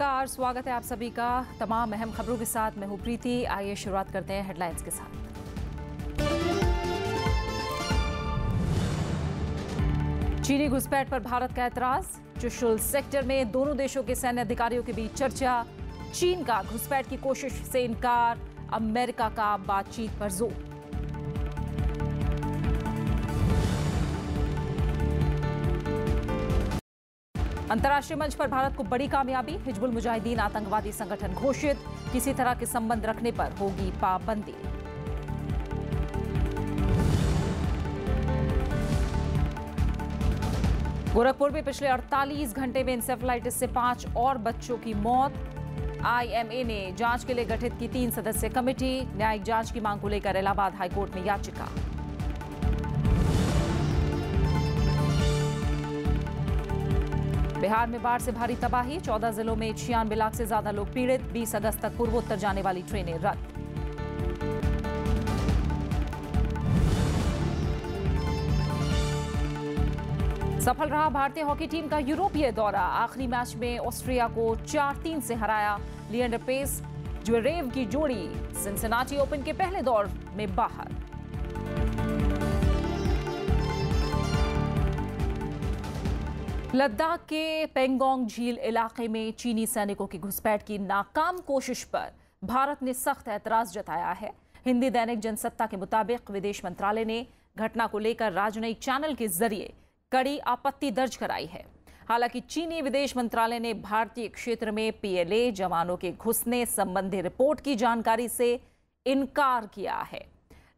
नमस्कार स्वागत है आप सभी का तमाम अहम खबरों के साथ मैं हूं प्रीति आइए शुरुआत करते हैं हेडलाइंस के साथ चीनी घुसपैठ पर भारत का एतराज चुशुल सेक्टर में दोनों देशों के सैन्य अधिकारियों के बीच चर्चा चीन का घुसपैठ की कोशिश से इनकार अमेरिका का बातचीत पर जोर अंतर्राष्ट्रीय मंच पर भारत को बड़ी कामयाबी हिजबुल मुजाहिदीन आतंकवादी संगठन घोषित किसी तरह के संबंध रखने पर होगी पाबंदी गोरखपुर में पिछले 48 घंटे में इंसेफ्लाइटिस से पांच और बच्चों की मौत आईएमए ने जांच के लिए गठित की तीन सदस्य कमेटी न्यायिक जांच की मांग को लेकर इलाहाबाद हाईकोर्ट में याचिका बिहार में बाढ़ से भारी तबाही चौदह जिलों में छियानवे लाख से ज्यादा लोग पीड़ित बीस अगस्त तक पूर्वोत्तर जाने वाली ट्रेनें रद्द सफल रहा भारतीय हॉकी टीम का यूरोपीय दौरा आखिरी मैच में ऑस्ट्रिया को चार तीन से हराया लियंडर पेस ज्वेरेव की जोड़ी सिंसनाटी ओपन के पहले दौर में बाहर लद्दाख के पेंगोंग झील इलाके में चीनी सैनिकों की घुसपैठ की नाकाम कोशिश पर भारत ने सख्त एतराज जताया है हिंदी दैनिक जनसत्ता के मुताबिक विदेश मंत्रालय ने घटना को लेकर राजनयिक चैनल के जरिए कड़ी आपत्ति दर्ज कराई है हालांकि चीनी विदेश मंत्रालय ने भारतीय क्षेत्र में पीएलए जवानों के घुसने संबंधी रिपोर्ट की जानकारी से इनकार किया है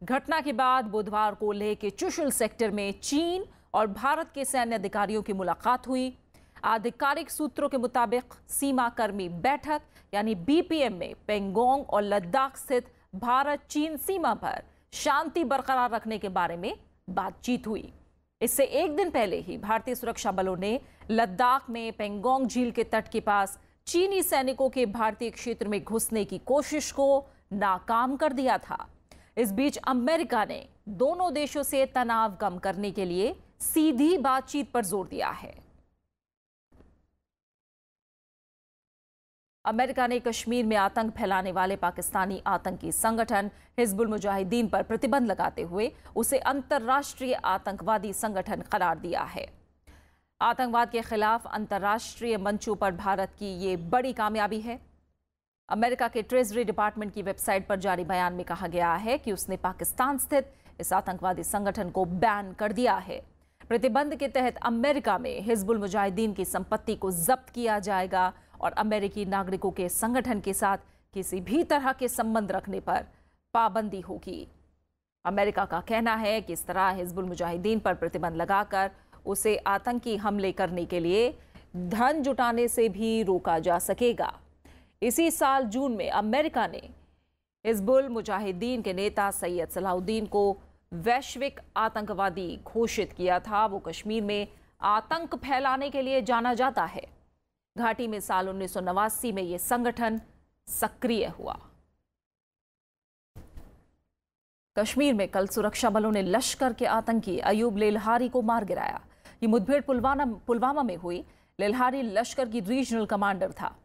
घटना के बाद बुधवार को लेह के चुशुल सेक्टर में चीन और भारत के सैन्य अधिकारियों की मुलाकात हुई आधिकारिक सूत्रों के मुताबिक सीमा कर्मी बैठक यानी बीपीएम में पेंगोंग और लद्दाख स्थित भारत चीन सीमा पर शांति बरकरार रखने के बारे में बातचीत हुई इससे एक दिन पहले ही भारतीय सुरक्षा बलों ने लद्दाख में पेंगोंग झील के तट के पास चीनी सैनिकों के भारतीय क्षेत्र में घुसने की कोशिश को नाकाम कर दिया था इस बीच अमेरिका ने दोनों देशों से तनाव कम करने के लिए सीधी बातचीत पर जोर दिया है अमेरिका ने कश्मीर में आतंक फैलाने वाले पाकिस्तानी आतंकी संगठन हिजबुल मुजाहिदीन पर प्रतिबंध लगाते हुए उसे अंतर्राष्ट्रीय आतंकवादी संगठन करार दिया है आतंकवाद के खिलाफ अंतर्राष्ट्रीय मंचों पर भारत की ये बड़ी कामयाबी है अमेरिका के ट्रेजरी डिपार्टमेंट की वेबसाइट पर जारी बयान में कहा गया है कि उसने पाकिस्तान स्थित इस आतंकवादी संगठन को बैन कर दिया है प्रतिबंध के तहत अमेरिका में हिजबुल मुजाहिदीन की संपत्ति को जब्त किया जाएगा और अमेरिकी नागरिकों के संगठन के साथ किसी भी तरह के संबंध रखने पर पाबंदी होगी अमेरिका का कहना है कि इस तरह हिजबुल मुजाहिदीन पर प्रतिबंध लगाकर उसे आतंकी हमले करने के लिए धन जुटाने से भी रोका जा सकेगा इसी साल जून में अमेरिका ने हिजबुल मुजाहिदीन के नेता सैयद सलाउद्दीन को वैश्विक आतंकवादी घोषित किया था वो कश्मीर में आतंक फैलाने के लिए जाना जाता है घाटी में साल उन्नीस में यह संगठन सक्रिय हुआ कश्मीर में कल सुरक्षा बलों ने लश्कर के आतंकी अयूब लेलहारी को मार गिराया ये मुठभेड़ पुलवाना पुलवामा में हुई लेलहारी लश्कर की रीजनल कमांडर था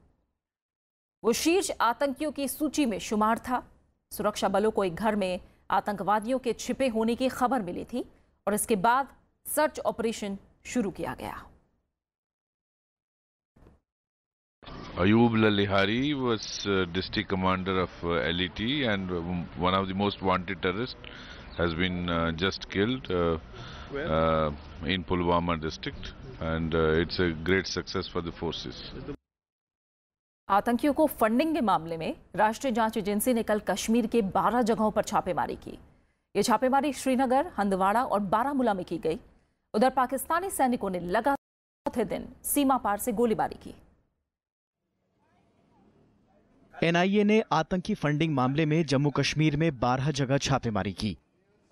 वो शीर्ष आतंकियों की सूची में शुमार था सुरक्षा बलों को एक घर में आतंकवादियों के छिपे होने की खबर मिली थी और इसके बाद सर्च ऑपरेशन शुरू किया गया Ayub Lalihari was district commander of L E T and one of the most wanted terrorist has been just killed in Pulwama district and it's a great success for the forces आतंकियों को फंडिंग के मामले में राष्ट्रीय जांच एजेंसी ने कल कश्मीर के 12 जगहों पर छापेमारी की ये छापेमारी श्रीनगर हंदवाड़ा और बारामूला में की गई उधर पाकिस्तानी सैनिकों ने लगातार चौथे दिन सीमा पार से गोलीबारी की एनआईए ने आतंकी फंडिंग मामले में जम्मू कश्मीर में 12 जगह छापेमारी की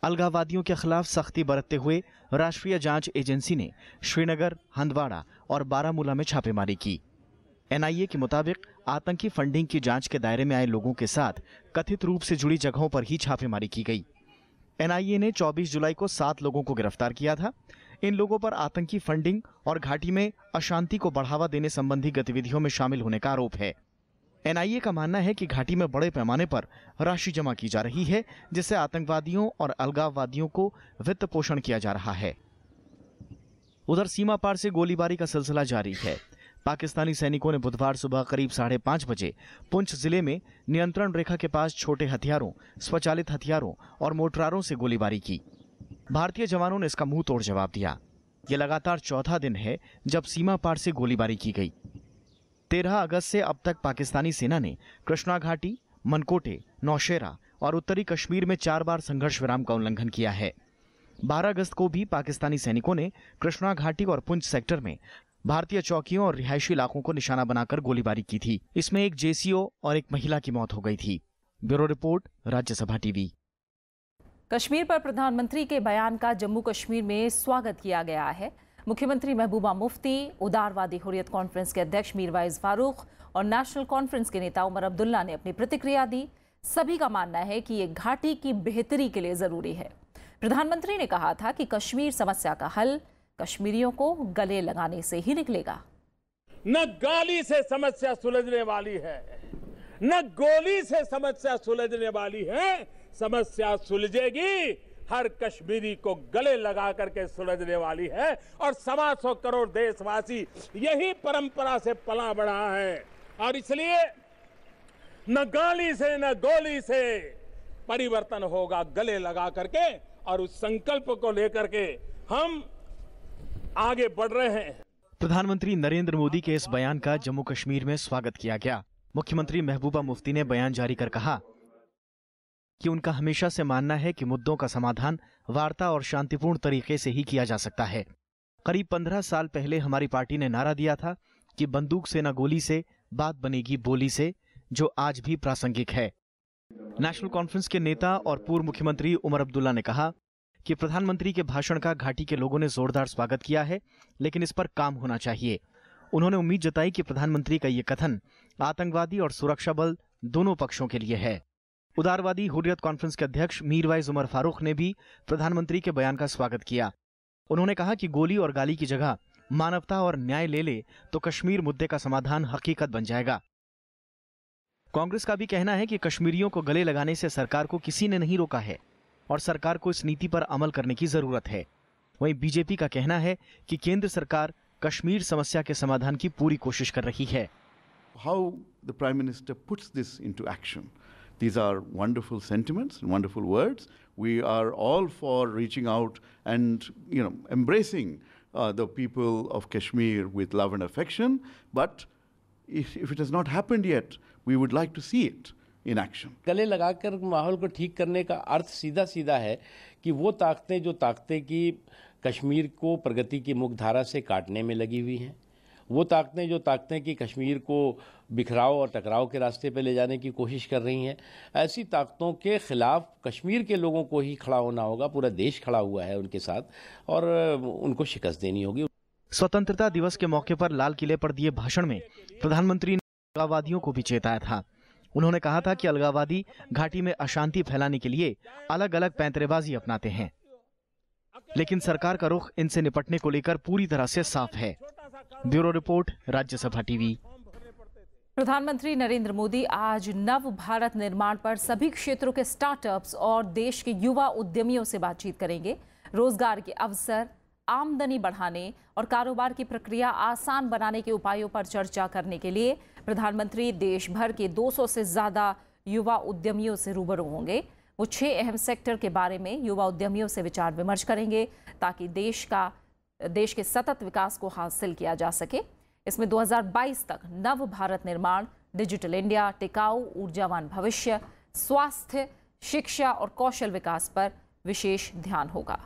अलगावादियों के खिलाफ सख्ती बरतते हुए राष्ट्रीय जांच एजेंसी ने श्रीनगर हंदवाड़ा और बारामूला में छापेमारी की एनआईए के मुताबिक आतंकी फंडिंग की जांच के दायरे में आए लोगों के साथ कथित रूप से जुड़ी जगहों पर ही छापेमारी की गई एनआईए ने 24 जुलाई को सात लोगों को गिरफ्तार किया था इन लोगों पर आतंकी फंडिंग और घाटी में अशांति को बढ़ावा देने संबंधी गतिविधियों में शामिल होने का आरोप है एनआईए का मानना है कि घाटी में बड़े पैमाने पर राशि जमा की जा रही है जिससे आतंकवादियों और अलगाववादियों को वित्त पोषण किया जा रहा है उधर सीमा पार से गोलीबारी का सिलसिला जारी है पाकिस्तानी सैनिकों ने बुधवार सुबह करीब साढ़े पाँच बजे पुंछ जिले में नियंत्रण रेखा के पास छोटे हथियारों स्वचालित हथियारों और मोटरारों से गोलीबारी की भारतीय जवानों ने इसका मुंह तोड़ जवाब दिया ये लगातार चौथा दिन है जब सीमा पार से गोलीबारी की गई तेरह अगस्त से अब तक पाकिस्तानी सेना ने कृष्णा घाटी मनकोटे नौशेरा और उत्तरी कश्मीर में चार बार संघर्ष विराम का उल्लंघन किया है 12 अगस्त को भी पाकिस्तानी सैनिकों ने कृष्णा घाटी और पुंछ सेक्टर में भारतीय चौकियों और रिहायशी इलाकों को निशाना बनाकर गोलीबारी की थी इसमें एक जेसीओ और एक महिला की मौत हो गई थी bureau report Rajya Sabha TV Kashmir पर प्रधानमंत्री के बयान का जम्मू कश्मीर में स्वागत किया गया है मुख्यमंत्री महबूबा मुफ्ती उदारवादी हुरियत कॉन्फ्रेंस के अध्यक्ष मीरवाइज फारूक और नेशनल कॉन्फ्रेंस के नेता उमर अब्दुल्ला ने अपनी प्रतिक्रिया दी सभी का मानना है कि ये घाटी की बेहतरी के लिए ज़रूरी है प्रधानमंत्री ने कहा था कि कश्मीर समस्या का हल कश्मीरियों को गले लगाने से ही निकलेगा न गाली से समस्या सुलझने वाली है न गोली से समस्या सुलझने वाली है समस्या सुलझेगी हर कश्मीरी को गले लगा करके सुलझने वाली है और सवा सौ करोड़ देशवासी यही परंपरा से पला बढ़ा है और इसलिए न गाली से न गोली से परिवर्तन होगा गले लगा करके और उस संकल्प को लेकर के हम आगे बढ़ रहे हैं प्रधानमंत्री नरेंद्र मोदी के इस बयान का जम्मू कश्मीर में स्वागत किया गया मुख्यमंत्री महबूबा मुफ्ती ने बयान जारी कर कहा कि उनका हमेशा से मानना है कि मुद्दों का समाधान वार्ता और शांतिपूर्ण तरीके से ही किया जा सकता है करीब पंद्रह साल पहले हमारी पार्टी ने नारा दिया था कि बंदूक से न गोली से बात बनेगी बोली से जो आज भी प्रासंगिक है नेशनल कॉन्फ्रेंस के नेता और पूर्व मुख्यमंत्री उमर अब्दुल्ला ने कहा कि प्रधानमंत्री के भाषण का घाटी के लोगों ने जोरदार स्वागत किया है लेकिन इस पर काम होना चाहिए उन्होंने उम्मीद जताई कि प्रधानमंत्री का ये कथन आतंकवादी और सुरक्षा बल दोनों पक्षों के लिए है उदारवादी हुर्रियत कॉन्फ्रेंस के अध्यक्ष मीरवाइज उमर फारूक ने भी प्रधानमंत्री के बयान का स्वागत किया उन्होंने कहा कि गोली और गाली की जगह मानवता और न्याय ले ले तो कश्मीर मुद्दे का समाधान हकीकत बन जाएगा कांग्रेस का भी कहना है कि कश्मीरियों को गले लगाने से सरकार को किसी ने नहीं रोका है और सरकार को इस नीति पर अमल करने की जरूरत है वहीं बीजेपी का कहना है कि केंद्र सरकार कश्मीर समस्या के समाधान की पूरी कोशिश कर रही है how the prime minister puts this into action these are wonderful sentiments wonderful words we are all for reaching out and you know embracing the people of Kashmir with love and affection but if it is not happened yet we would like to see it in action गले लगाकर माहौल को ठीक करने का अर्थ सीधा सीधा है कि वो ताकतें जो ताकतें कि कश्मीर को प्रगति की मुख्यधारा से काटने में लगी हुई हैं वो ताकतें जो ताकतें कि कश्मीर को बिखराव और टकराव के रास्ते पर ले जाने की कोशिश कर रही हैं ऐसी ताकतों के ख़िलाफ़ कश्मीर के लोगों को ही खड़ा होना होगा पूरा देश खड़ा हुआ है उनके साथ और उनको शिकस्त देनी होगी स्वतंत्रता दिवस के मौके पर लाल किले पर दिए भाषण में प्रधानमंत्री ने को भी चेताया था उन्होंने कहा था कि अलगावादी घाटी में अशांति फैलाने के लिए अलग अलग पैंतरेबाजी अपनाते हैं लेकिन सरकार का रुख इनसे निपटने को लेकर पूरी तरह से साफ है ब्यूरो रिपोर्ट राज्यसभा टीवी प्रधानमंत्री नरेंद्र मोदी आज नव भारत निर्माण पर सभी क्षेत्रों के स्टार्टअप्स और देश के युवा उद्यमियों से बातचीत करेंगे रोजगार के अवसर आमदनी बढ़ाने और कारोबार की प्रक्रिया आसान बनाने के उपायों पर चर्चा करने के लिए प्रधानमंत्री देश भर के 200 से ज़्यादा युवा उद्यमियों से रूबरू होंगे वो छः अहम सेक्टर के बारे में युवा उद्यमियों से विचार विमर्श करेंगे ताकि देश का देश के सतत विकास को हासिल किया जा सके इसमें 2022 तक नव भारत निर्माण डिजिटल इंडिया टिकाऊ ऊर्जावान भविष्य स्वास्थ्य शिक्षा और कौशल विकास पर विशेष ध्यान होगा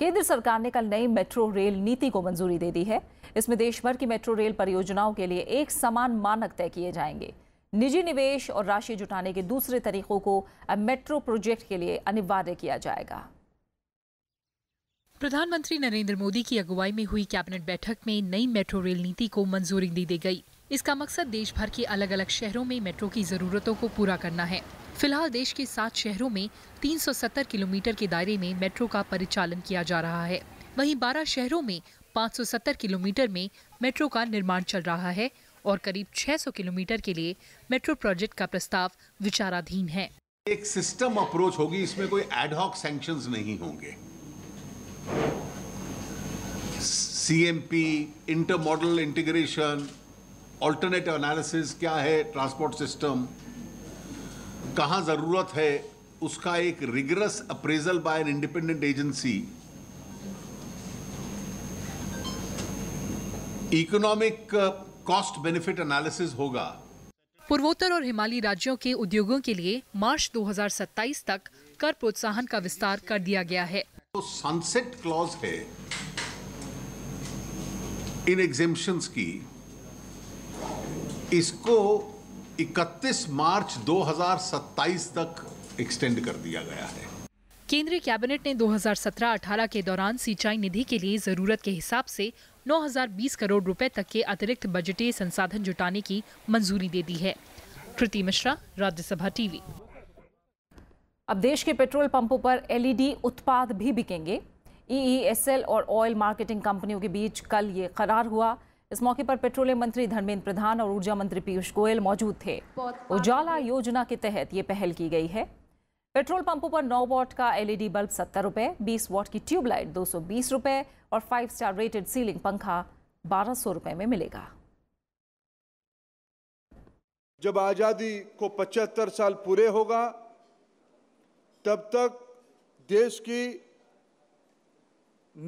केंद्र सरकार ने कल नई मेट्रो रेल नीति को मंजूरी दे दी है इसमें देश भर की मेट्रो रेल परियोजनाओं के लिए एक समान मानक तय किए जाएंगे निजी निवेश और राशि जुटाने के दूसरे तरीकों को मेट्रो प्रोजेक्ट के लिए अनिवार्य किया जाएगा प्रधानमंत्री नरेंद्र मोदी की अगुवाई में हुई कैबिनेट बैठक में नई मेट्रो रेल नीति को मंजूरी दी दी गई इसका मकसद देश भर के अलग अलग शहरों में मेट्रो की जरूरतों को पूरा करना है फिलहाल देश के सात शहरों में 370 किलोमीटर के दायरे में मेट्रो का परिचालन किया जा रहा है वहीं 12 शहरों में 570 किलोमीटर में मेट्रो का निर्माण चल रहा है और करीब 600 किलोमीटर के लिए मेट्रो प्रोजेक्ट का प्रस्ताव विचाराधीन है एक सिस्टम अप्रोच होगी इसमें कोई एडहॉक सेंक्शन नहीं होंगे C M P inter model integration alternative analysis क्या है ट्रांसपोर्ट सिस्टम कहाँ ज़रूरत है उसका एक rigorous appraisal by an independent agency economic cost benefit analysis होगा पूर्वोत्तर और हिमालयी राज्यों के उद्योगों के लिए मार्च 2027 तक कर प्रोत्साहन का विस्तार कर दिया गया है तो सनसेट क्लॉज है इन एग्जिम्पन्स की इसको 31 मार्च 2027 तक एक्सटेंड कर दिया गया है केंद्रीय कैबिनेट ने 2017-18 के दौरान सिंचाई निधि के लिए जरूरत के हिसाब से 9,020 करोड़ रुपए तक के अतिरिक्त बजटीय संसाधन जुटाने की मंजूरी दे दी है कृति मिश्रा राज्यसभा टीवी अब देश के पेट्रोल पंपों पर एलईडी उत्पाद भी बिकेंगे ईईएसएल e e और ऑयल मार्केटिंग कंपनियों के बीच कल ये करार हुआ इस मौके पर पेट्रोलियम मंत्री धर्मेंद्र प्रधान और ऊर्जा मंत्री पीयूष गोयल मौजूद थे उजाला योजना के तहत ये पहल की गई है पेट्रोल पंपों पर 9 वॉट का एलईडी बल्ब सत्तर रुपए बीस वॉट की ट्यूबलाइट दो सौ बीस और फाइव स्टार रेटेड सीलिंग पंखा बारह सौ में मिलेगा जब आज़ादी को पचहत्तर साल पूरे होगा तब तक देश की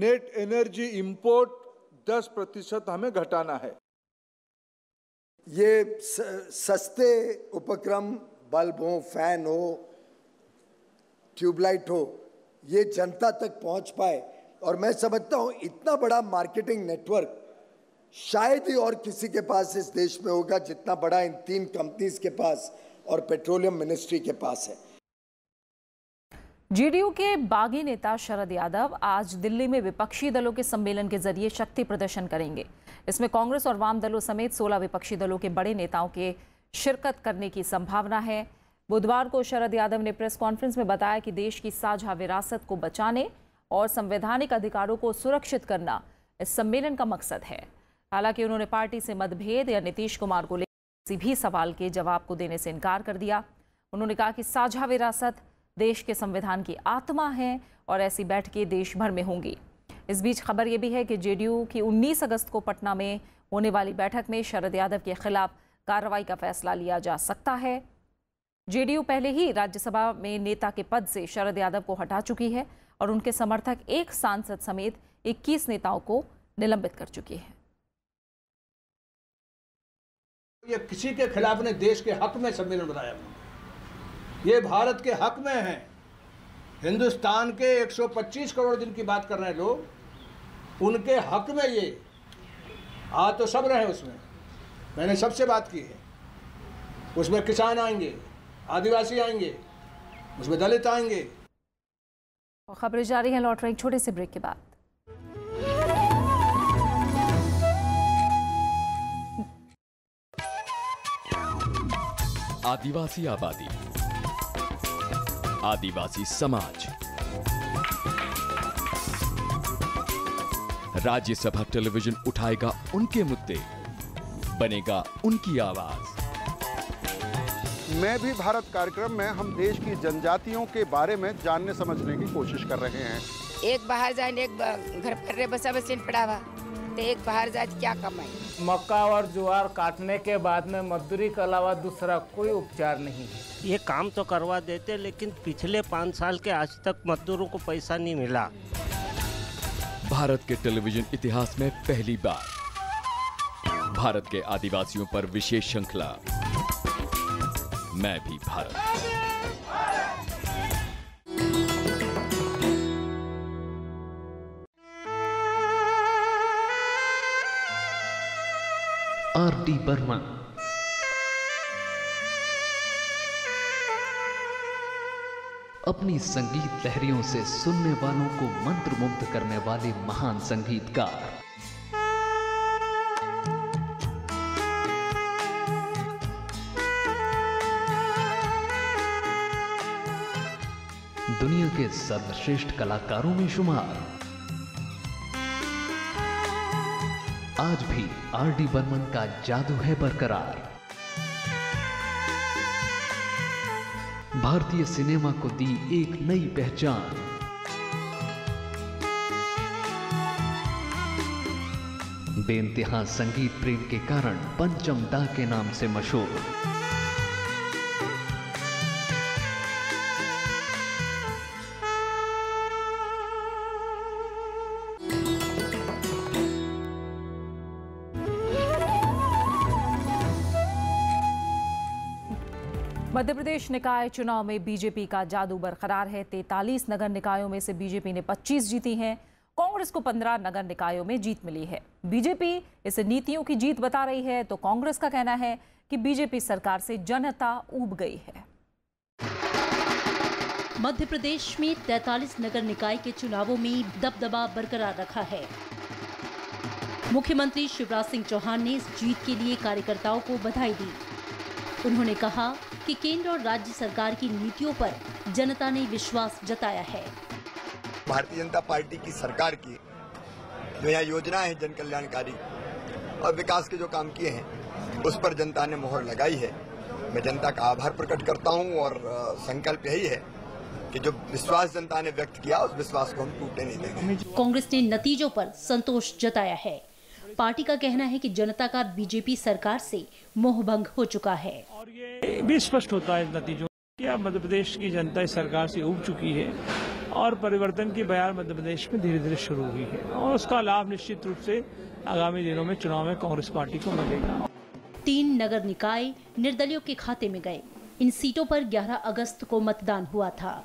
नेट एनर्जी इंपोर्ट दस प्रतिशत हमें घटाना है ये सस्ते उपक्रम बल्ब हो फैन हो ट्यूबलाइट हो ये जनता तक पहुंच पाए और मैं समझता हूं इतना बड़ा मार्केटिंग नेटवर्क शायद ही और किसी के पास इस देश में होगा जितना बड़ा इन तीन कंपनीज के पास और पेट्रोलियम मिनिस्ट्री के पास है जेडीयू के बागी नेता शरद यादव आज दिल्ली में विपक्षी दलों के सम्मेलन के जरिए शक्ति प्रदर्शन करेंगे इसमें कांग्रेस और वाम दलों समेत 16 विपक्षी दलों के बड़े नेताओं के शिरकत करने की संभावना है बुधवार को शरद यादव ने प्रेस कॉन्फ्रेंस में बताया कि देश की साझा विरासत को बचाने और संवैधानिक अधिकारों को सुरक्षित करना इस सम्मेलन का मकसद है हालांकि उन्होंने पार्टी से मतभेद या नीतीश कुमार को लेकर किसी भी सवाल के जवाब को देने से इनकार कर दिया उन्होंने कहा कि साझा विरासत देश के संविधान की आत्मा है और ऐसी बैठकें देश भर में होंगी इस बीच खबर यह भी है कि जेडीयू की उन्नीस अगस्त को पटना में होने वाली बैठक में शरद यादव के खिलाफ कार्रवाई का फैसला लिया जा सकता है जेडीयू पहले ही राज्यसभा में नेता के पद से शरद यादव को हटा चुकी है और उनके समर्थक एक सांसद समेत 21 नेताओं को निलंबित कर चुकी है ये किसी के खिलाफ ने देश के हक में सम्मेलन बनाया ये भारत के हक में हैं हिंदुस्तान के 125 करोड़ दिन की बात कर रहे हैं लोग उनके हक में ये आ तो सब रहे उसमें मैंने सबसे बात की है उसमें किसान आएंगे आदिवासी आएंगे उसमें दलित आएंगे खबरें जारी हैं लौट रहे छोटे से ब्रेक के बाद आदिवासी आबादी आदिवासी समाज राज्यसभा टेलीविजन उठाएगा उनके मुद्दे बनेगा उनकी आवाज मैं भी भारत कार्यक्रम में हम देश की जनजातियों के बारे में जानने समझने की कोशिश कर रहे हैं एक बाहर जाए एक घर पर बसा बस पड़ावा तो एक बाहर जाए क्या कमाई मक्का और ज्वार काटने के बाद में मजदूरी के अलावा दूसरा कोई उपचार नहीं है ये काम तो करवा देते लेकिन पिछले पाँच साल के आज तक मजदूरों को पैसा नहीं मिला भारत के टेलीविजन इतिहास में पहली बार भारत के आदिवासियों पर विशेष श्रृंखला मैं भी भारत आर डी बर्मन अपनी संगीत लहरियों से सुनने वालों को मंत्रमुग्ध करने वाले महान संगीतकार दुनिया के सर्वश्रेष्ठ कलाकारों में शुमार आज भी आर डी बर्मन का जादू है बरकरार भारतीय सिनेमा को दी एक नई पहचान बेनतहा संगीत प्रेम के कारण पंचम दा के नाम से मशहूर प्रदेश निकाय चुनाव में बीजेपी का जादू बरकरार है तैतालीस नगर निकायों में से बीजेपी ने 25 जीती हैं कांग्रेस को 15 नगर निकायों में जीत मिली है बीजेपी इसे नीतियों की जीत बता रही है तो कांग्रेस का कहना है कि बीजेपी सरकार से जनता उब गई है मध्य प्रदेश में 43 नगर निकाय के चुनावों में दबदबा बरकरार रखा है मुख्यमंत्री शिवराज सिंह चौहान ने इस जीत के लिए कार्यकर्ताओं को बधाई दी उन्होंने कहा कि केंद्र और राज्य सरकार की नीतियों पर जनता ने विश्वास जताया है भारतीय जनता पार्टी की सरकार की जो यहाँ योजना है जन कल्याणकारी और विकास के जो काम किए हैं उस पर जनता ने मोहर लगाई है मैं जनता का आभार प्रकट करता हूँ और संकल्प यही है कि जो विश्वास जनता ने व्यक्त किया उस विश्वास को हम टूटने नहीं देंगे कांग्रेस ने नतीजों पर संतोष जताया है पार्टी का कहना है कि जनता का बीजेपी सरकार से मोहभंग हो चुका है भी स्पष्ट होता है नतीजों क्या मध्य प्रदेश की जनता इस सरकार से उग चुकी है और परिवर्तन की बयान मध्य प्रदेश में धीरे धीरे शुरू हुई है और उसका लाभ निश्चित रूप से आगामी दिनों में चुनाव में कांग्रेस पार्टी को मिलेगा तीन नगर निकाय निर्दलियों के खाते में गए इन सीटों पर 11 अगस्त को मतदान हुआ था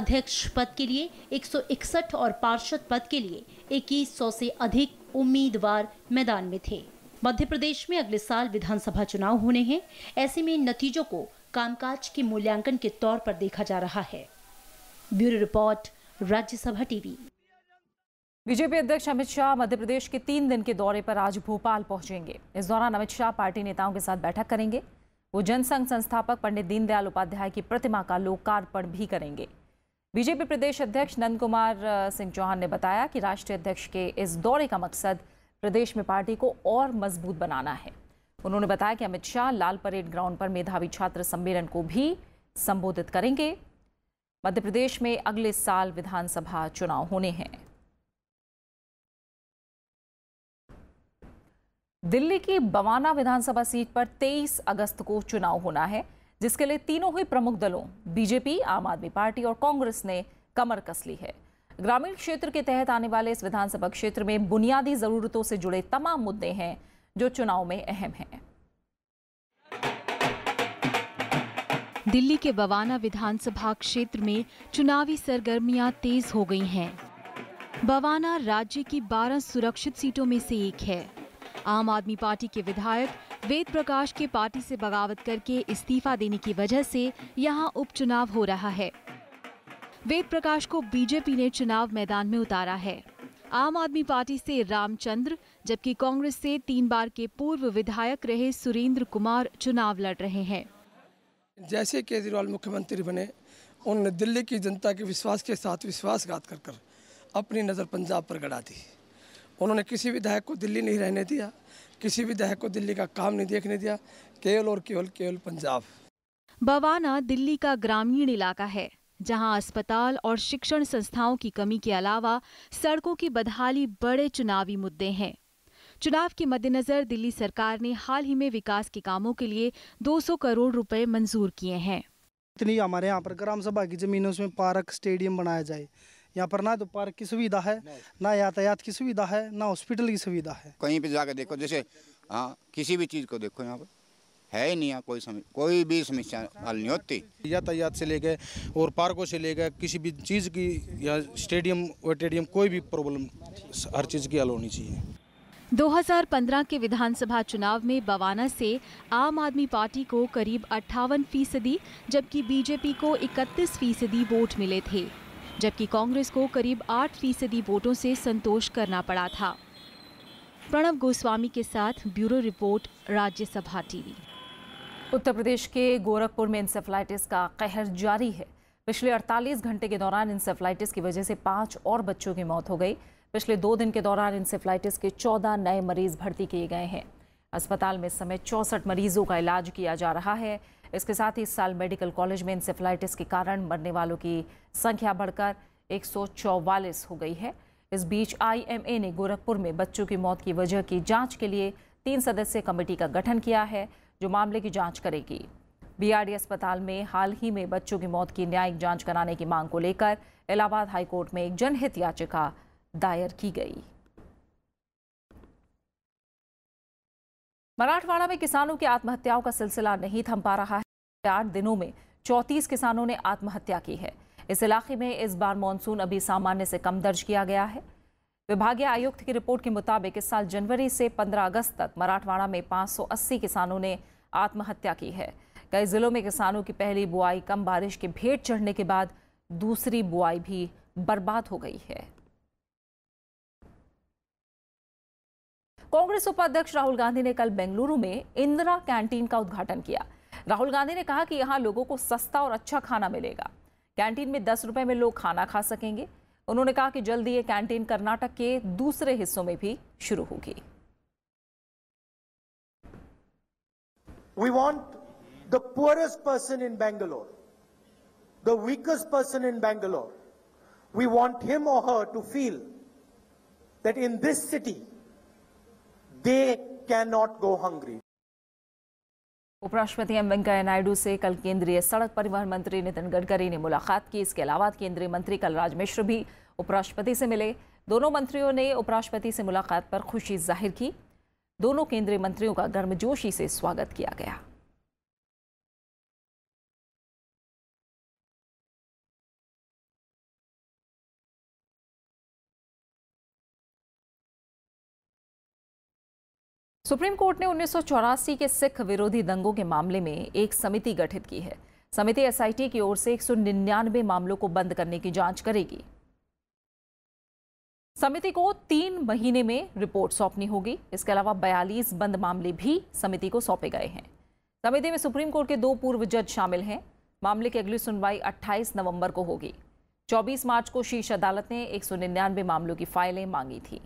अध्यक्ष पद के लिए एक और पार्षद पद के लिए इक्कीस से अधिक उम्मीदवार मैदान में थे मध्य प्रदेश में अगले साल विधानसभा चुनाव होने हैं ऐसे में नतीजों को कामकाज के मूल्यांकन के तौर पर देखा जा रहा है bureau report Rajya Sabha TV BJP अध्यक्ष अमित शाह मध्य प्रदेश के तीन दिन के दौरे पर आज भोपाल पहुंचेंगे इस दौरान अमित शाह पार्टी नेताओं के साथ बैठक करेंगे वो जनसंघ संस्थापक पंडित दीनदयाल उपाध्याय की प्रतिमा का लोकार्पण भी करेंगे बीजेपी प्रदेश अध्यक्ष नंद कुमार सिंह चौहान ने बताया कि राष्ट्रीय अध्यक्ष के इस दौरे का मकसद प्रदेश में पार्टी को और मजबूत बनाना है उन्होंने बताया कि अमित शाह लाल परेड ग्राउंड पर मेधावी छात्र सम्मेलन को भी संबोधित करेंगे मध्य प्रदेश में अगले साल विधानसभा चुनाव होने हैं दिल्ली की बवाना विधानसभा सीट पर 23 अगस्त को चुनाव होना है जिसके लिए तीनों ही प्रमुख दलों बीजेपी आम आदमी पार्टी और कांग्रेस ने कमर कस ली है ग्रामीण क्षेत्र के तहत आने वाले इस विधानसभा क्षेत्र में बुनियादी जरूरतों से जुड़े तमाम मुद्दे हैं जो चुनाव में अहम हैं दिल्ली के बवाना विधानसभा क्षेत्र में चुनावी सरगर्मियां तेज हो गई हैं बवाना राज्य की 12 सुरक्षित सीटों में से एक है आम आदमी पार्टी के विधायक वेद प्रकाश के पार्टी से बगावत करके इस्तीफा देने की वजह से यहां उपचुनाव हो रहा है वेद प्रकाश को बीजेपी ने चुनाव मैदान में उतारा है आम आदमी पार्टी से रामचंद्र जबकि कांग्रेस से तीन बार के पूर्व विधायक रहे सुरेंद्र कुमार चुनाव लड़ रहे हैं जैसे केजरीवाल मुख्यमंत्री बने उन्होंने दिल्ली की जनता के विश्वास के साथ विश्वासघात कर कर अपनी नज़र पंजाब पर गड़ा दी उन्होंने किसी विधायक को दिल्ली नहीं रहने दिया किसी विधायक को दिल्ली का काम नहीं देखने दिया केवल और केवल केवल पंजाब बवाना दिल्ली का ग्रामीण इलाका है जहां अस्पताल और शिक्षण संस्थाओं की कमी के अलावा सड़कों की बदहाली बड़े चुनावी मुद्दे हैं चुनाव के मद्देनजर दिल्ली सरकार ने हाल ही में विकास के कामों के लिए 200 करोड़ रुपए मंजूर किए हैं इतनी हमारे यहाँ पर ग्राम सभा की जमीनों में पार्क स्टेडियम बनाया जाए यहाँ पर ना तो पार्क की सुविधा है ना यातायात की सुविधा है ना हॉस्पिटल की सुविधा है कहीं पे जाकर देखो जैसे हाँ किसी भी चीज़ को देखो यहाँ पर है ही नहीं है कोई सम, कोई भी समस्या हल नहीं होती यातायात से लेकर और पार्कों से लेकर किसी भी चीज़ की या स्टेडियम वेटेडियम कोई भी प्रॉब्लम हर चीज़ की हल होनी चाहिए 2015 के विधानसभा चुनाव में बवाना से आम आदमी पार्टी को करीब अट्ठावन फीसदी जबकि बीजेपी को 31 फीसदी वोट मिले थे जबकि कांग्रेस को करीब 8 फीसदी वोटों से संतोष करना पड़ा था प्रणब गोस्वामी के साथ bureau report Rajya Sabha TV Uttar Pradesh के गोरखपुर में इंसेफ्लाइटिस का कहर जारी है पिछले 48 घंटे के दौरान इंसेफ्लाइटिस की वजह से पाँच और बच्चों की मौत हो गई पिछले दो दिन के दौरान इंसेफ्लाइटिस के 14 नए मरीज भर्ती किए गए हैं अस्पताल में समय चौंसठ मरीजों का इलाज किया जा रहा है इसके साथ ही इस साल मेडिकल कॉलेज में इंसेफ्लाइटिस के कारण मरने वालों की संख्या बढ़कर एक हो गई है इस बीच आईएमए ने गोरखपुर में बच्चों की मौत की वजह की जांच के लिए तीन सदस्यीय कमेटी का गठन किया है जो मामले की जांच करेगी बीआरडी अस्पताल में हाल ही में बच्चों की मौत की न्यायिक जांच कराने की मांग को लेकर इलाहाबाद हाईकोर्ट में एक जनहित याचिका दायर की गई मराठवाड़ा में किसानों की आत्महत्याओं का सिलसिला नहीं थम पा रहा है आठ दिनों में चौतीस किसानों ने आत्महत्या की है इस इलाके में इस बार मानसून अभी सामान्य से कम दर्ज किया गया है विभागीय आयुक्त की रिपोर्ट के मुताबिक इस साल जनवरी से 15 अगस्त तक मराठवाड़ा में 580 किसानों ने आत्महत्या की है कई ज़िलों में किसानों की पहली बुआई कम बारिश के भेंट चढ़ने के बाद दूसरी बुआई भी बर्बाद हो गई है कांग्रेस उपाध्यक्ष राहुल गांधी ने कल बेंगलुरु में इंदिरा कैंटीन का उद्घाटन किया राहुल गांधी ने कहा कि यहाँ लोगों को सस्ता और अच्छा खाना मिलेगा कैंटीन में दस रुपए में लोग खाना खा सकेंगे उन्होंने कहा कि जल्दी ये कैंटीन कर्नाटक के दूसरे हिस्सों में भी शुरू होगी We want the poorest person in Bangalore, the weakest person in Bangalore. We want him or her to feel that in this city, they cannot go hungry. उपराष्ट्रपति एम वेंकैया नायडू से कल केंद्रीय सड़क परिवहन मंत्री नितिन गडकरी ने मुलाकात की इसके अलावा केंद्रीय मंत्री कलराज मिश्र भी उपराष्ट्रपति से मिले दोनों मंत्रियों ने उपराष्ट्रपति से मुलाकात पर खुशी जाहिर की दोनों केंद्रीय मंत्रियों का गर्मजोशी से स्वागत किया गया सुप्रीम कोर्ट ने उन्नीस के सिख विरोधी दंगों के मामले में एक समिति गठित की है समिति एसआईटी की ओर से एक मामलों को बंद करने की जांच करेगी समिति को तीन महीने में रिपोर्ट सौंपनी होगी इसके अलावा बयालीस बंद मामले भी समिति को सौंपे गए हैं समिति में सुप्रीम कोर्ट के दो पूर्व जज शामिल हैं मामले की अगली सुनवाई 28 नवंबर को होगी 24 मार्च को शीर्ष अदालत ने एक मामलों की फाइलें मांगी थी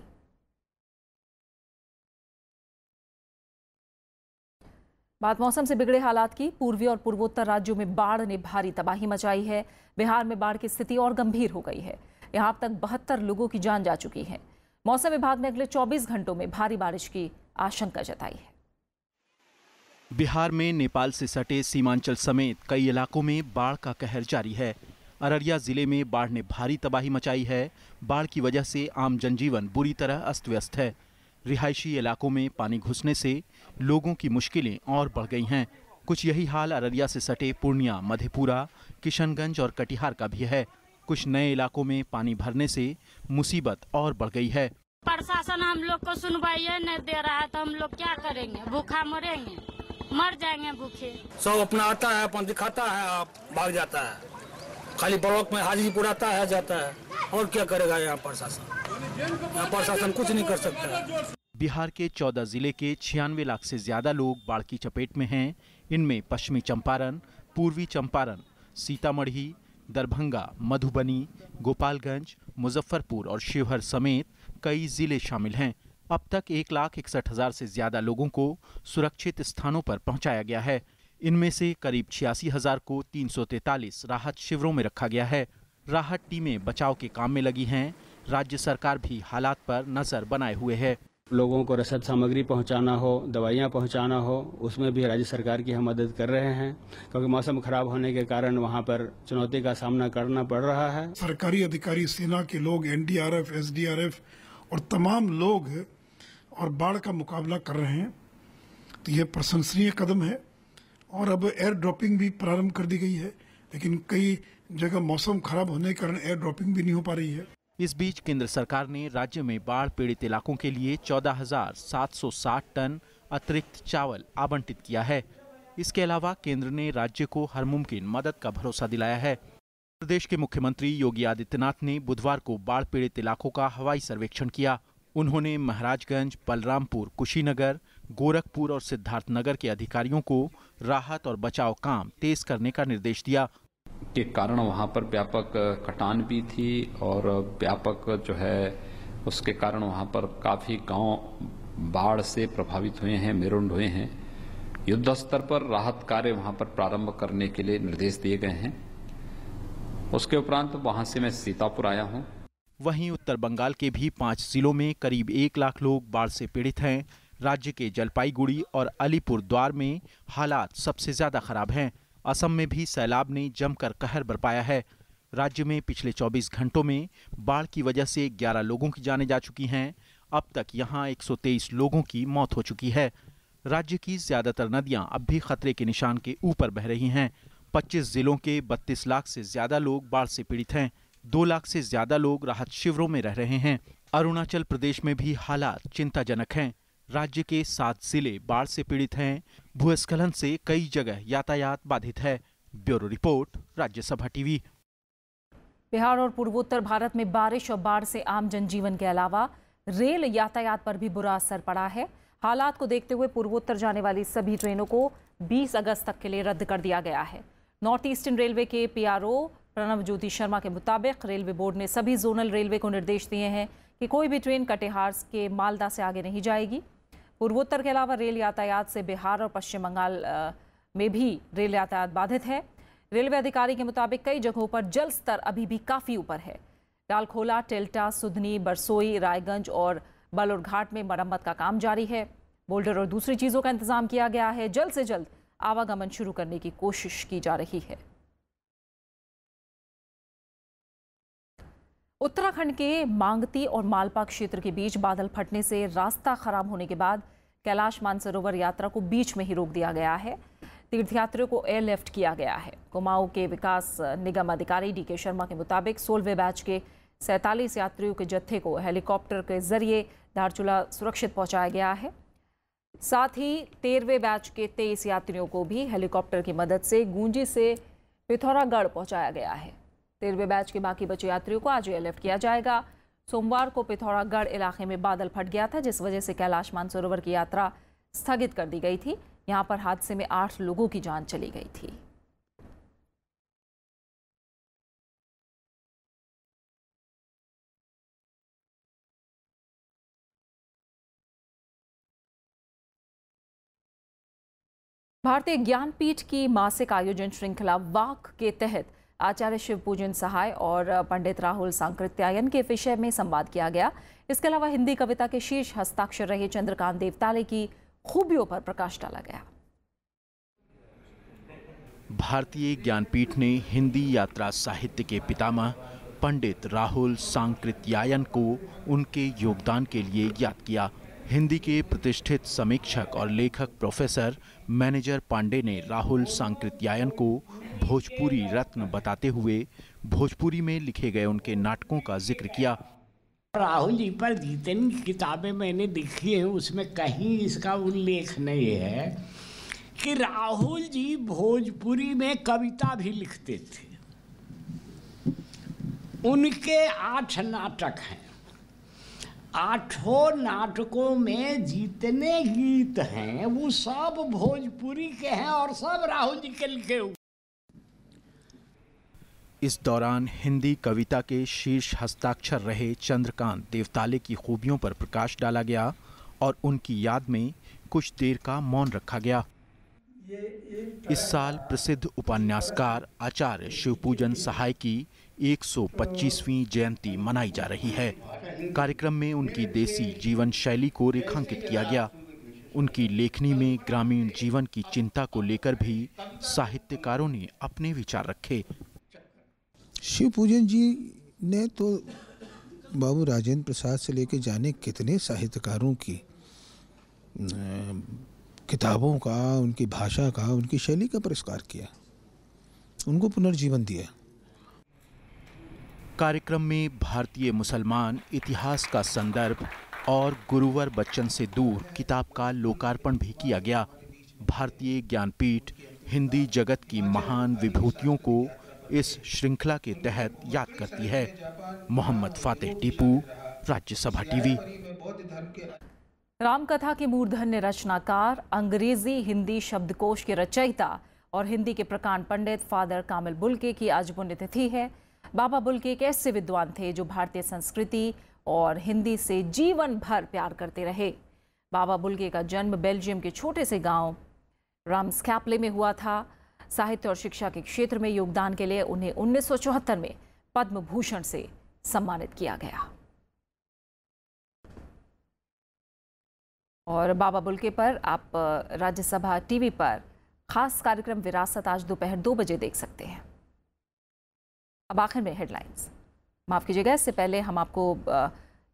बात मौसम से बिगड़े हालात की पूर्वी और पूर्वोत्तर राज्यों में बाढ़ ने भारी तबाही मचाई है बिहार में बाढ़ की स्थिति और गंभीर हो गई है यहाँ अब तक बहत्तर लोगों की जान जा चुकी है मौसम विभाग ने अगले 24 घंटों में भारी बारिश की आशंका जताई है बिहार में नेपाल से सटे सीमांचल समेत कई इलाकों में बाढ़ का कहर जारी है अररिया जिले में बाढ़ ने भारी तबाही मचाई है बाढ़ की वजह से आम जनजीवन बुरी तरह अस्त व्यस्त है रिहायशी इलाकों में पानी घुसने से लोगों की मुश्किलें और बढ़ गई हैं कुछ यही हाल अररिया से सटे पूर्णिया मधेपुरा किशनगंज और कटिहार का भी है कुछ नए इलाकों में पानी भरने से मुसीबत और बढ़ गई है प्रशासन हम लोग को सुनवाई नहीं दे रहा है तो हम लोग क्या करेंगे भूखा मरेंगे मर जाएंगे भूखे सब अपना आता है अपन दिखाता है आप भाग जाता है खाली ब्लॉक में हाजिरी पुराता है जाता है और क्या करेगा यहाँ प्रशासन यहाँ प्रशासन कुछ नहीं कर सकता बिहार के 14 जिले के छियानवे लाख से ज्यादा लोग बाढ़ की चपेट में हैं इनमें पश्चिमी चंपारण पूर्वी चंपारण सीतामढ़ी दरभंगा मधुबनी गोपालगंज मुजफ्फरपुर और शिवहर समेत कई जिले शामिल हैं अब तक एक लाख इकसठ हजार से ज्यादा लोगों को सुरक्षित स्थानों पर पहुंचाया गया है इनमें से करीब छियासी हजार को तीन राहत शिविरों में रखा गया है राहत टीमें बचाव के काम में लगी हैं राज्य सरकार भी हालात पर नजर बनाए हुए है लोगों को रसद सामग्री पहुंचाना हो दवाइयां पहुंचाना हो उसमें भी राज्य सरकार की हम मदद कर रहे हैं क्योंकि मौसम खराब होने के कारण वहां पर चुनौती का सामना करना पड़ रहा है सरकारी अधिकारी सेना के लोग एनडीआरएफ एसडीआरएफ और तमाम लोग और बाढ़ का मुकाबला कर रहे हैं तो यह प्रशंसनीय कदम है और अब एयर ड्रॉपिंग भी प्रारंभ कर दी गई है लेकिन कई जगह मौसम खराब होने के कारण एयर ड्रॉपिंग भी नहीं हो पा रही है इस बीच केंद्र सरकार ने राज्य में बाढ़ पीड़ित इलाकों के लिए 14,760 टन अतिरिक्त चावल आवंटित किया है इसके अलावा केंद्र ने राज्य को हर मुमकिन मदद का भरोसा दिलाया है प्रदेश के मुख्यमंत्री योगी आदित्यनाथ ने बुधवार को बाढ़ पीड़ित इलाकों का हवाई सर्वेक्षण किया उन्होंने महाराजगंज बलरामपुर कुशीनगर गोरखपुर और सिद्धार्थनगर के अधिकारियों को राहत और बचाव काम तेज करने का निर्देश दिया के कारण वहाँ पर व्यापक कटान भी थी और व्यापक जो है उसके कारण वहाँ पर काफ़ी गांव बाढ़ से प्रभावित हुए हैं मेरुंड हुए हैं युद्ध स्तर पर राहत कार्य वहाँ पर प्रारंभ करने के लिए निर्देश दिए गए हैं उसके उपरांत तो वहाँ से मैं सीतापुर आया हूँ वहीं उत्तर बंगाल के भी पांच जिलों में करीब एक लाख लोग बाढ़ से पीड़ित हैं राज्य के जलपाईगुड़ी और अलीपुर द्वार में हालात सबसे ज्यादा खराब हैं असम में भी सैलाब ने जमकर कहर बरपाया है राज्य में पिछले 24 घंटों में बाढ़ की वजह से 11 लोगों की जाने जा चुकी हैं अब तक यहां 123 लोगों की मौत हो चुकी है राज्य की ज्यादातर नदियां अब भी खतरे के निशान के ऊपर बह रही हैं 25 जिलों के 32 लाख से ज्यादा लोग बाढ़ से पीड़ित हैं 2 लाख से ज्यादा लोग राहत शिविरों में रह रहे हैं अरुणाचल प्रदेश में भी हालात चिंताजनक हैं राज्य के सात जिले बाढ़ से पीड़ित हैं भूस्खलन से कई जगह यातायात बाधित है bureau report Rajya Sabha TV Bihar और पूर्वोत्तर भारत में बारिश और बाढ़ से आम जनजीवन के अलावा रेल यातायात पर भी बुरा असर पड़ा है हालात को देखते हुए पूर्वोत्तर जाने वाली सभी ट्रेनों को 20 अगस्त तक के लिए रद्द कर दिया गया है नॉर्थ ईस्टर्न रेलवे के पीआरओ प्रणव ज्योति शर्मा के मुताबिक रेलवे बोर्ड ने सभी जोनल रेलवे को निर्देश दिए हैं कि कोई भी ट्रेन कटिहार के मालदा से आगे नहीं जाएगी पूर्वोत्तर के अलावा रेल यातायात से बिहार और पश्चिम बंगाल में भी रेल यातायात बाधित है रेलवे अधिकारी के मुताबिक कई जगहों पर जल स्तर अभी भी काफ़ी ऊपर है डालखोला टेल्टा सुधनी बरसोई रायगंज और बालोरघाट में मरम्मत का काम जारी है बोल्डर और दूसरी चीज़ों का इंतजाम किया गया है जल्द से जल्द आवागमन शुरू करने की कोशिश की जा रही है उत्तराखंड के मांगती और मालपा क्षेत्र के बीच बादल फटने से रास्ता खराब होने के बाद कैलाश मानसरोवर यात्रा को बीच में ही रोक दिया गया है तीर्थयात्रियों को एयरलिफ्ट किया गया है कुमाऊं के विकास निगम अधिकारी डी के शर्मा के मुताबिक सोलवे बैच के सैंतालीस यात्रियों के जत्थे को हेलीकॉप्टर के जरिए धारचूला सुरक्षित पहुंचाया गया है साथ ही तेरहवें बैच के तेईस यात्रियों को भी हेलीकॉप्टर की मदद से गूंजी से पिथौरागढ़ पहुंचाया गया है तेरहवें बैच के बाकी बचे यात्रियों को आज अलर्ट किया जाएगा सोमवार को पिथौरागढ़ इलाके में बादल फट गया था जिस वजह से कैलाश मानसरोवर की यात्रा स्थगित कर दी गई थी यहां पर हादसे में आठ लोगों की जान चली गई थी भारतीय ज्ञानपीठ की मासिक आयोजन श्रृंखला वाक के तहत आचार्य शिव पूजन सहाय और पंडित राहुल सांकृत्यायन के विषय में संवाद किया गया इसके अलावा हिंदी कविता के शीर्ष हस्ताक्षर रहे चंद्रकांत देवताले की खूबियों पर प्रकाश डाला गया भारतीय ज्ञानपीठ ने हिंदी यात्रा साहित्य के पितामह पंडित राहुल सांकृत्यायन को उनके योगदान के लिए याद किया हिंदी के प्रतिष्ठित समीक्षक और लेखक प्रोफेसर मैनेजर पांडे ने राहुल सांकृत्यायन को भोजपुरी रत्न बताते हुए भोजपुरी में लिखे गए उनके नाटकों का जिक्र किया राहुल जी पर जितनी किताबें मैंने लिखी है उसमें कहीं इसका उल्लेख नहीं है कि राहुल जी भोजपुरी में कविता भी लिखते थे उनके आठ नाटक हैं आठों नाटकों में जितने गीत हैं वो सब भोजपुरी के हैं और सब राहुल जी के लिखे हुए इस दौरान हिंदी कविता के शीर्ष हस्ताक्षर रहे चंद्रकांत देवताले की खूबियों पर प्रकाश डाला गया और उनकी याद में कुछ देर का मौन रखा गया इस साल प्रसिद्ध उपन्यासकार आचार्य शिवपूजन सहाय की 125वीं जयंती मनाई जा रही है कार्यक्रम में उनकी देसी जीवन शैली को रेखांकित किया गया उनकी लेखनी में ग्रामीण जीवन की चिंता को लेकर भी साहित्यकारों ने अपने विचार रखे शिव पूजन जी ने तो बाबू राजेंद्र प्रसाद से लेके जाने कितने साहित्यकारों की किताबों का उनकी भाषा का उनकी शैली का पुरस्कार किया उनको पुनर्जीवन दिया कार्यक्रम में भारतीय मुसलमान इतिहास का संदर्भ और गुरुवर बच्चन से दूर किताब का लोकार्पण भी किया गया भारतीय ज्ञानपीठ हिंदी जगत की महान विभूतियों को इस श्रृंखला के तहत याद करती है मोहम्मद फातेह टीपू राज्यसभा टीवी रामकथा के मूर्धन्य रचनाकार अंग्रेजी हिंदी शब्दकोश के रचयिता और हिंदी के प्रकांड पंडित फादर कामिल बुलके की आज पुण्यतिथि है बाबा बुलके एक ऐसे विद्वान थे जो भारतीय संस्कृति और हिंदी से जीवन भर प्यार करते रहे बाबा बुलके का जन्म बेल्जियम के छोटे से गांव रामस्कैपले में हुआ था साहित्य और शिक्षा के क्षेत्र में योगदान के लिए उन्हें उन्नीस में पद्म भूषण से सम्मानित किया गया और बाबा बुलके पर आप राज्यसभा टीवी पर खास कार्यक्रम विरासत आज दोपहर दो बजे देख सकते हैं अब आखिर में हेडलाइंस माफ़ कीजिएगा इससे पहले हम आपको आ,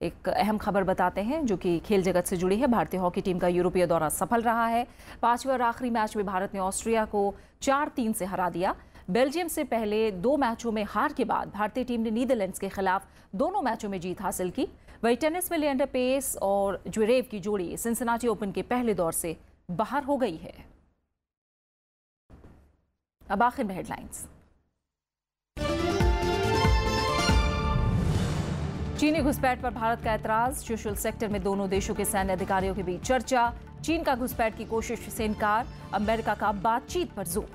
एक अहम खबर बताते हैं जो कि खेल जगत से जुड़ी है भारतीय हॉकी टीम का यूरोपीय दौरा सफल रहा है पांचवें और आखिरी मैच में भारत ने ऑस्ट्रिया को चार तीन से हरा दिया बेल्जियम से पहले दो मैचों में हार के बाद भारतीय टीम ने नीदरलैंड्स के खिलाफ दोनों मैचों में जीत हासिल की वही टेनिस में लियंडर पेस और ज्वेरेव की जोड़ी सिंसनाटी ओपन के पहले दौर से बाहर हो गई है अब आखिर में हेडलाइंस चीनी घुसपैठ पर भारत का एतराज सोशल सेक्टर में दोनों देशों के सैन्य अधिकारियों के बीच चर्चा चीन का घुसपैठ की कोशिश से इनकार अमेरिका का बातचीत पर जोर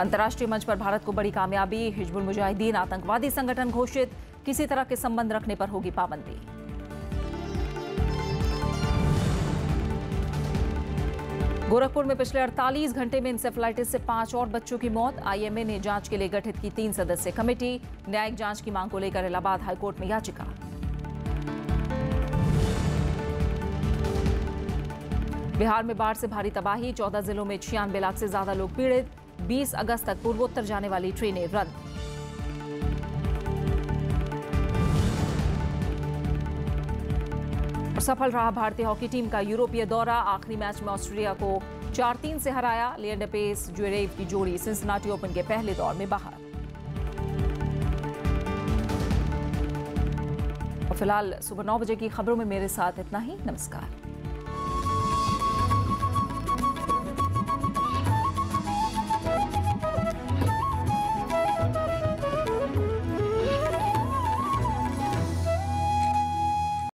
अंतर्राष्ट्रीय मंच पर भारत को बड़ी कामयाबी हिजबुल मुजाहिदीन आतंकवादी संगठन घोषित किसी तरह के संबंध रखने पर होगी पाबंदी गोरखपुर में पिछले 48 घंटे में इंसेफ्लाइटिस से पांच और बच्चों की मौत आईएमए ने जांच के लिए गठित की तीन सदस्य कमेटी न्यायिक जांच की मांग को लेकर इलाहाबाद हाईकोर्ट में याचिका बिहार में बाढ़ से भारी तबाही चौदह जिलों में छियानवे लाख से ज्यादा लोग पीड़ित बीस अगस्त तक पूर्वोत्तर जाने वाली ट्रेनें रद्द सफल रहा भारतीय हॉकी टीम का यूरोपीय दौरा आखिरी मैच में ऑस्ट्रेलिया को चार तीन से हराया लियंडर पेस जुरेव की जोड़ी सिंसनाटी ओपन के पहले दौर में बाहर और फिलहाल सुबह नौ बजे की खबरों में मेरे साथ इतना ही नमस्कार